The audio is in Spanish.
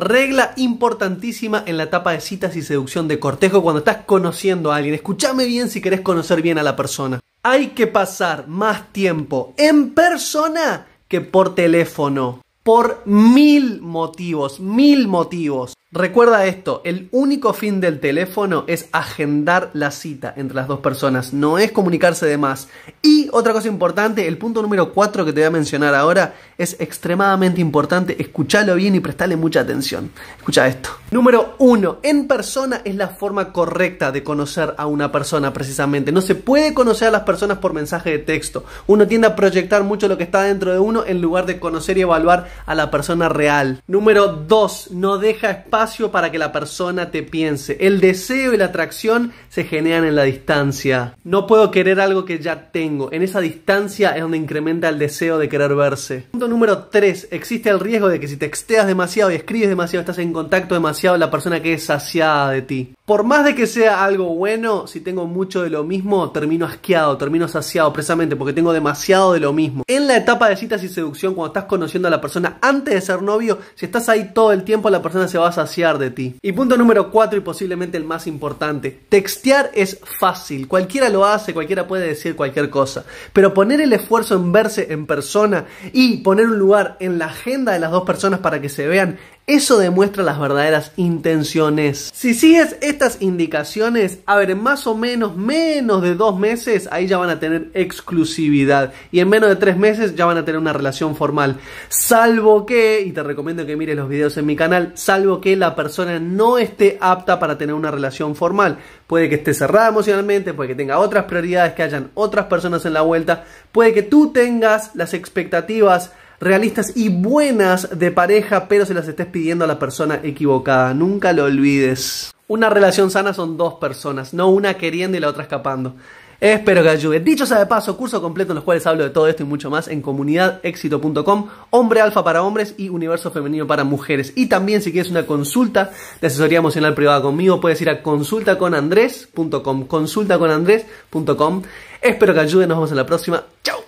Regla importantísima en la etapa de citas y seducción de cortejo cuando estás conociendo a alguien. Escúchame bien si querés conocer bien a la persona. Hay que pasar más tiempo en persona que por teléfono. Por mil motivos, mil motivos. Recuerda esto, el único fin del teléfono es agendar la cita entre las dos personas, no es comunicarse de más. Y otra cosa importante, el punto número 4 que te voy a mencionar ahora es extremadamente importante, escúchalo bien y prestale mucha atención. Escucha esto. Número 1, en persona es la forma correcta de conocer a una persona precisamente. No se puede conocer a las personas por mensaje de texto. Uno tiende a proyectar mucho lo que está dentro de uno en lugar de conocer y evaluar a la persona real. Número 2, no deja espacio espacio para que la persona te piense. El deseo y la atracción se generan en la distancia. No puedo querer algo que ya tengo. En esa distancia es donde incrementa el deseo de querer verse. Punto número 3. Existe el riesgo de que si te texteas demasiado y escribes demasiado, estás en contacto demasiado, la persona quede saciada de ti por más de que sea algo bueno, si tengo mucho de lo mismo, termino asqueado, termino saciado, precisamente porque tengo demasiado de lo mismo. En la etapa de citas y seducción, cuando estás conociendo a la persona antes de ser novio, si estás ahí todo el tiempo, la persona se va a saciar de ti. Y punto número 4 y posiblemente el más importante, textear es fácil, cualquiera lo hace, cualquiera puede decir cualquier cosa, pero poner el esfuerzo en verse en persona y poner un lugar en la agenda de las dos personas para que se vean eso demuestra las verdaderas intenciones. Si sigues estas indicaciones, a ver, en más o menos menos de dos meses, ahí ya van a tener exclusividad. Y en menos de tres meses ya van a tener una relación formal. Salvo que, y te recomiendo que mires los videos en mi canal, salvo que la persona no esté apta para tener una relación formal. Puede que esté cerrada emocionalmente, puede que tenga otras prioridades, que hayan otras personas en la vuelta, puede que tú tengas las expectativas realistas y buenas de pareja, pero se las estés pidiendo a la persona equivocada. Nunca lo olvides. Una relación sana son dos personas, no una queriendo y la otra escapando. Espero que ayude. Dicho sea de paso, curso completo en los cuales hablo de todo esto y mucho más en comunidadexito.com, hombre alfa para hombres y universo femenino para mujeres. Y también si quieres una consulta de asesoría emocional privada conmigo, puedes ir a consultaconandres.com, consultaconandres.com. Espero que ayude, nos vemos en la próxima. ¡Chao!